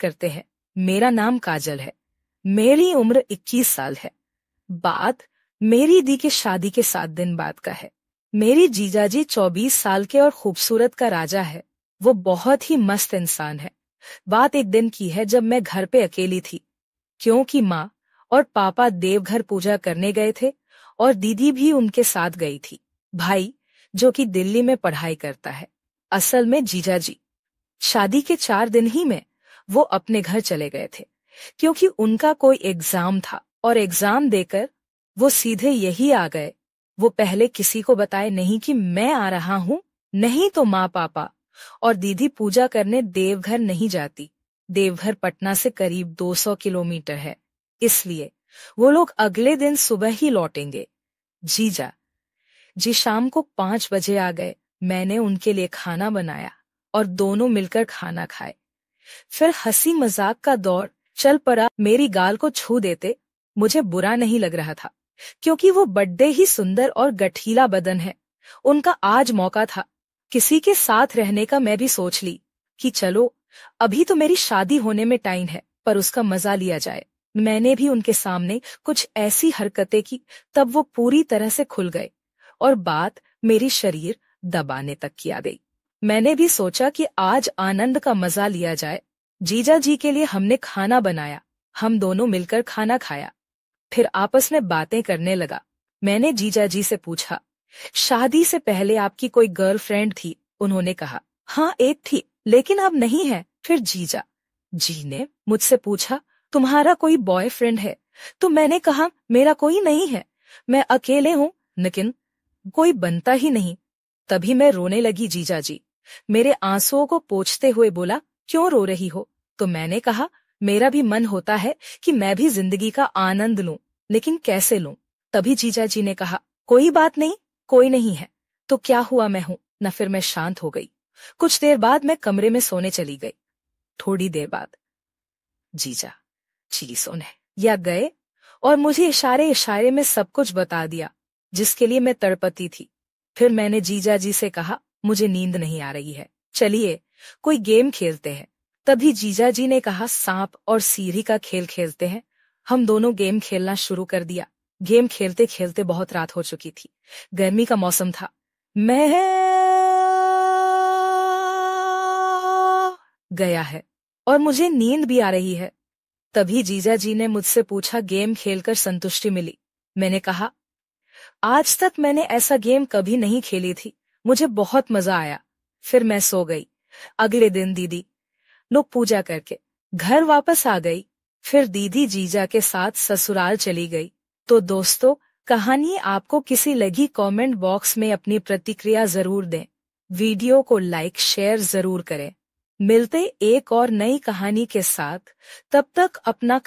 करते हैं मेरा नाम काजल है मेरी उम्र 21 साल है बात मेरी दी के शादी के सात दिन बाद का है मेरी जीजा जी चौबीस साल के और खूबसूरत का राजा है वो बहुत ही मस्त इंसान है बात एक दिन की है जब मैं घर पे अकेली थी क्योंकि माँ और पापा देवघर पूजा करने गए थे और दीदी भी उनके साथ गई थी भाई जो कि दिल्ली में पढ़ाई करता है असल में जीजा जी शादी के चार दिन ही में वो अपने घर चले गए थे क्योंकि उनका कोई एग्जाम था और एग्जाम देकर वो सीधे यही आ गए वो पहले किसी को बताए नहीं कि मैं आ रहा हूं नहीं तो माँ पापा और दीदी पूजा करने देवघर नहीं जाती देवघर पटना से करीब 200 किलोमीटर है इसलिए वो लोग अगले दिन सुबह ही लौटेंगे जीजा जी शाम को पांच बजे आ गए मैंने उनके लिए खाना बनाया और दोनों मिलकर खाना खाए फिर हंसी मजाक का दौर चल पड़ा मेरी गाल को छू देते मुझे बुरा नहीं लग रहा था क्योंकि वो बड्डे ही सुंदर और गठीला बदन है उनका आज मौका था किसी के साथ रहने का मैं भी सोच ली कि चलो अभी तो मेरी शादी होने में टाइम है पर उसका मजा लिया जाए मैंने भी उनके सामने कुछ ऐसी हरकतें की तब वो पूरी तरह से खुल गए और बात मेरी शरीर दबाने तक की आ गई मैंने भी सोचा कि आज आनंद का मजा लिया जाए जीजा जी के लिए हमने खाना बनाया हम दोनों मिलकर खाना खाया फिर आपस में बातें करने लगा मैंने जीजा जी से पूछा शादी से पहले आपकी कोई गर्लफ्रेंड थी उन्होंने कहा हाँ एक थी लेकिन अब नहीं है फिर जीजा जी ने मुझसे पूछा तुम्हारा कोई बॉयफ्रेंड है तो मैंने कहा मेरा कोई नहीं है मैं अकेले हूँ लेकिन कोई बनता ही नहीं तभी मैं रोने लगी जीजा जी मेरे आंसुओं को पोछते हुए बोला क्यों रो रही हो तो मैंने कहा मेरा भी मन होता है कि मैं भी जिंदगी का आनंद लूं लेकिन कैसे लूं तभी जीजा जी ने कहा कोई बात नहीं कोई नहीं है तो क्या हुआ मैं हूं न फिर मैं शांत हो गई कुछ देर बाद मैं कमरे में सोने चली गई थोड़ी देर बाद जीजा जी सोने या गए और मुझे इशारे इशारे में सब कुछ बता दिया जिसके लिए मैं तड़पती थी फिर मैंने जीजा जी से कहा मुझे नींद नहीं आ रही है चलिए कोई गेम खेलते हैं तभी जीजा जी ने कहा सांप और सीढ़ी का खेल खेलते हैं हम दोनों गेम खेलना शुरू कर दिया गेम खेलते खेलते बहुत रात हो चुकी थी गर्मी का मौसम था मैं गया है और मुझे नींद भी आ रही है तभी जीजा जी ने मुझसे पूछा गेम खेलकर संतुष्टि मिली मैंने कहा आज तक मैंने ऐसा गेम कभी नहीं खेली थी मुझे बहुत मजा आया फिर मैं सो गई अगले दिन दीदी लोग पूजा करके घर वापस आ गई फिर दीदी जीजा के साथ ससुराल चली गई तो दोस्तों कहानी आपको किसी लगी कमेंट बॉक्स में अपनी प्रतिक्रिया जरूर दें वीडियो को लाइक शेयर जरूर करें मिलते एक और नई कहानी के साथ तब तक अपना